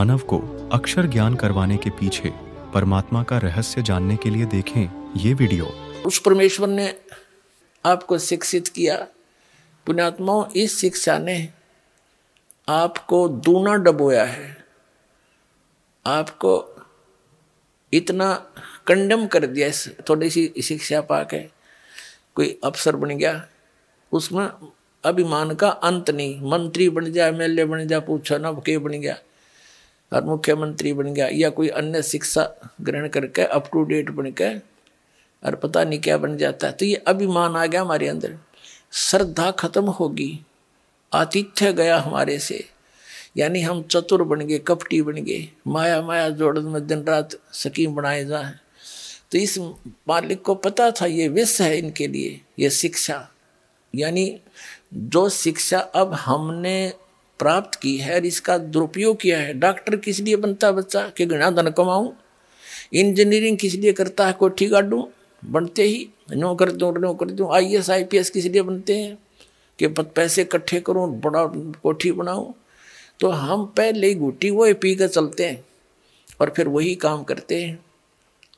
मानव को अक्षर ज्ञान करवाने के पीछे परमात्मा का रहस्य जानने के लिए देखें ये वीडियो उस परमेश्वर ने आपको शिक्षित किया पुण्यात्माओं इस शिक्षा ने आपको दूना डबोया है आपको इतना कंडम कर दिया इस थोड़ी सी शिक्षा पा के कोई अफसर बन गया उसमें अभिमान का अंत नहीं मंत्री बन जाए एम बन जाए पूछो ना के बन गया और मुख्यमंत्री बन गया या कोई अन्य शिक्षा ग्रहण करके अप टू डेट बन के और पता नहीं क्या बन जाता है तो ये अभिमान आ गया हमारे अंदर श्रद्धा खत्म होगी आतिथ्य गया हमारे से यानी हम चतुर बन गए कपटी बन गए माया माया जोड़ में दिन रात सकीम बनाए जाए तो इस मालिक को पता था ये विष है इनके लिए ये शिक्षा यानी जो शिक्षा अब हमने प्राप्त की है और इसका दुरुपयोग किया है डॉक्टर किस लिए बनता बच्चा कि घना धन कमाऊँ इंजीनियरिंग किस लिए करता है कोठी गाडूँ बनते ही नो कर दूँ नो कर दूँ I S I P S किस लिए बनते हैं कि पैसे इकट्ठे करूँ बड़ा कोठी बनाऊँ तो हम पहले ही गुटी वो पी कर चलते हैं और फिर वही काम करते हैं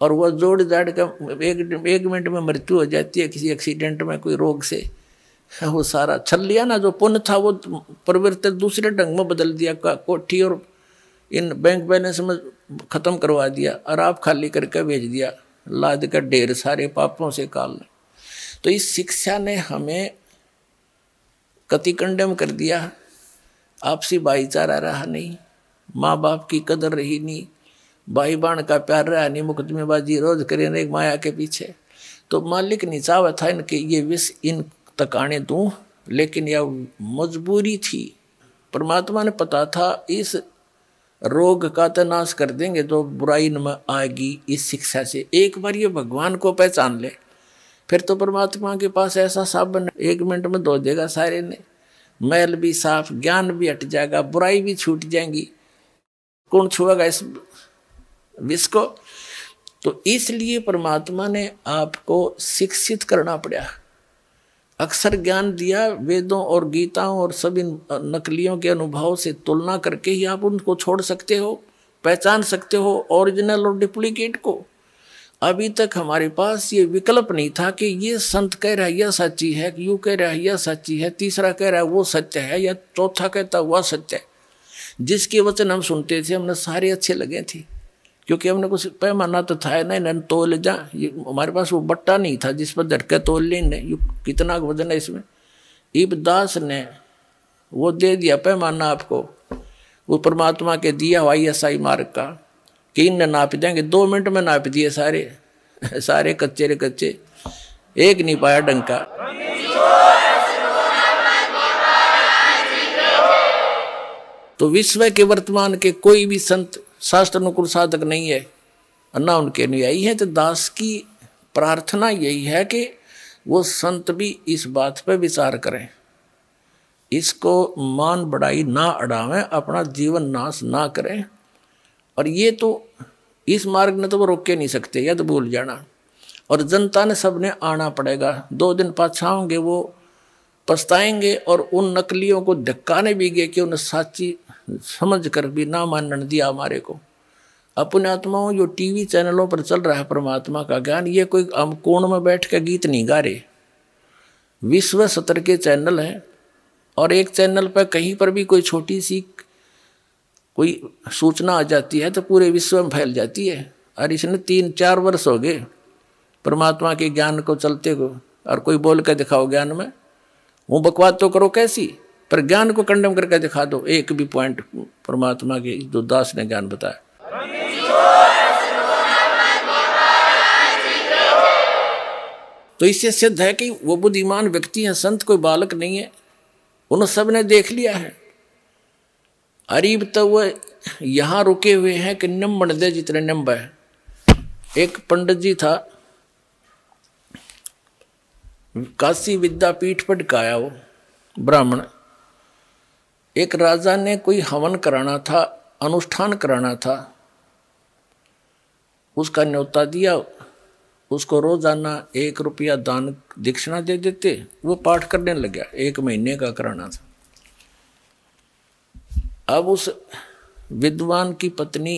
और वह जोड़ जाड़ कर एक एक मिनट में मृत्यु हो जाती है किसी एक्सीडेंट में कोई रोग से वो सारा छल लिया ना जो पुण्य था वो प्रवृत्ति दूसरे ढंग में बदल दिया कोठी और इन बैंक बैलेंस में ख़त्म करवा दिया और आप खाली करके भेज दिया लाद कर ढेर सारे पापों से काल तो इस शिक्षा ने हमें कति कंडम कर दिया आपसी भाईचारा रहा नहीं माँ बाप की कदर रही नहीं भाई बाण का प्यार रहा नहीं मुकदमेबाजी रोज करे नहीं माया के पीछे तो मालिक निचावा था इनके ये विष इन तक आने दूं लेकिन यह मजबूरी थी परमात्मा ने पता था इस रोग का तो नाश कर देंगे तो बुराई न आएगी इस शिक्षा से एक बार ये भगवान को पहचान ले फिर तो परमात्मा के पास ऐसा साबन एक मिनट में धो देगा सारे ने मैल भी साफ ज्ञान भी हट जाएगा बुराई भी छूट जाएगी कौन छुएगा इस विष को तो इसलिए परमात्मा ने आपको शिक्षित करना पड़ा अक्सर ज्ञान दिया वेदों और गीताओं और सब इन नकलियों के अनुभव से तुलना करके ही आप उनको छोड़ सकते हो पहचान सकते हो ओरिजिनल और डुप्लीकेट को अभी तक हमारे पास ये विकल्प नहीं था कि ये संत कह रहा है यह सच्ची है यू कह रहा है यह सच्ची है तीसरा कह रहा है वो सत्य है या चौथा कहता हुआ सत्य है जिसके वचन हम सुनते थे हमने सारे अच्छे लगे थे क्योंकि हमने कुछ पैमाना तो था नहीं नहीं तोल जा ये हमारे पास वो बट्टा नहीं था जिस पर झटके तोल लेने ये कितना वजन है इसमें इब दास ने वो दे दिया पैमाना आपको वो परमात्मा के दिया हुआ ऐसा आई मार्ग का कि इन नाप देंगे दो मिनट में नाप दिए सारे सारे कच्चे रे कच्चे एक नहीं पाया डंका तो विश्व के वर्तमान के कोई भी संत शास्त्र अनुकूल साधक नहीं है ना उनके अनुयायी है तो दास की प्रार्थना यही है कि वो संत भी इस बात पर विचार करें इसको मान बढ़ाई ना अड़ावें अपना जीवन नाश ना करें और ये तो इस मार्ग ने तो वो रोके नहीं सकते यद तो भूल जाना और जनता ने सबने आना पड़ेगा दो दिन पाछाओगे वो पछताएंगे और उन नकलियों को धक्काने भी गए कि उन्हें साची समझ कर भी ना मानन दिया हमारे को अपने आत्माओं जो टीवी चैनलों पर चल रहा है परमात्मा का ज्ञान ये कोई हम कोण में बैठ के गीत नहीं गा रहे विश्व सतर के चैनल हैं और एक चैनल पर कहीं पर भी कोई छोटी सी कोई सूचना आ जाती है तो पूरे विश्व में फैल जाती है और इसने तीन चार वर्ष हो गए परमात्मा के ज्ञान को चलते हो और कोई बोल के दिखाओ ज्ञान में वो बकवाद तो करो कैसी पर ज्ञान को कंडम करके दिखा दो एक भी पॉइंट परमात्मा के जो दास ने ज्ञान बताया तो इससे सिद्ध है कि वो बुद्धिमान व्यक्ति है संत कोई बालक नहीं है उन सब ने देख लिया है अरीब तो वह यहां रुके हुए हैं कि निम्बण दे जितने निम्ब है एक पंडित जी था काशी विद्यापीठ पर का वो ब्राह्मण एक राजा ने कोई हवन कराना था अनुष्ठान कराना था उसका न्योता दिया उसको रोजाना एक रुपया दान दीक्षिणा दे देते वो पाठ करने लग गया एक महीने का कराना था अब उस विद्वान की पत्नी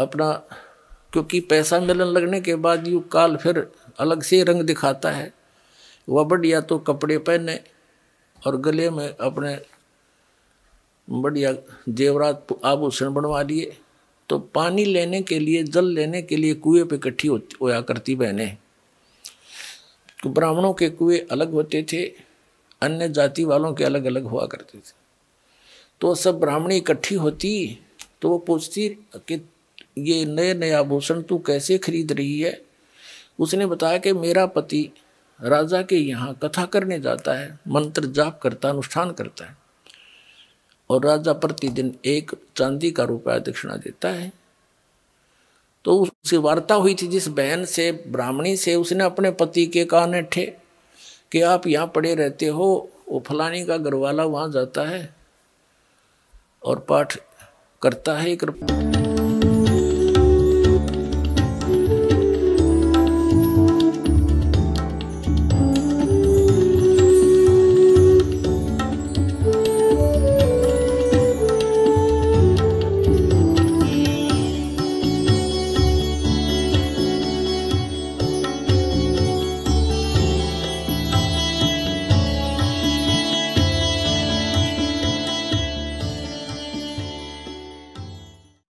अपना क्योंकि पैसा मिलन लगने के बाद यू काल फिर अलग से रंग दिखाता है वह बढ़िया तो कपड़े पहने और गले में अपने बढ़िया जेवरात आभूषण बनवा लिए तो पानी लेने के लिए जल लेने के लिए कुएं पे इकट्ठी होया करती बहने तो ब्राह्मणों के कुएं अलग होते थे अन्य जाति वालों के अलग अलग हुआ करते थे तो सब ब्राह्मणी इकट्ठी होती तो वो पूछती कि ये नए नए आभूषण तू कैसे खरीद रही है उसने बताया कि मेरा पति राजा के यहाँ कथा करने जाता है मंत्र जाप करता अनुष्ठान करता है और राजा प्रतिदिन एक चांदी का रुपया दक्षिणा देता है तो उससे वार्ता हुई थी जिस बहन से ब्राह्मणी से उसने अपने पति के कान ठे कि आप यहाँ पड़े रहते हो वो फलानी का घरवाला वहाँ जाता है और पाठ करता है एक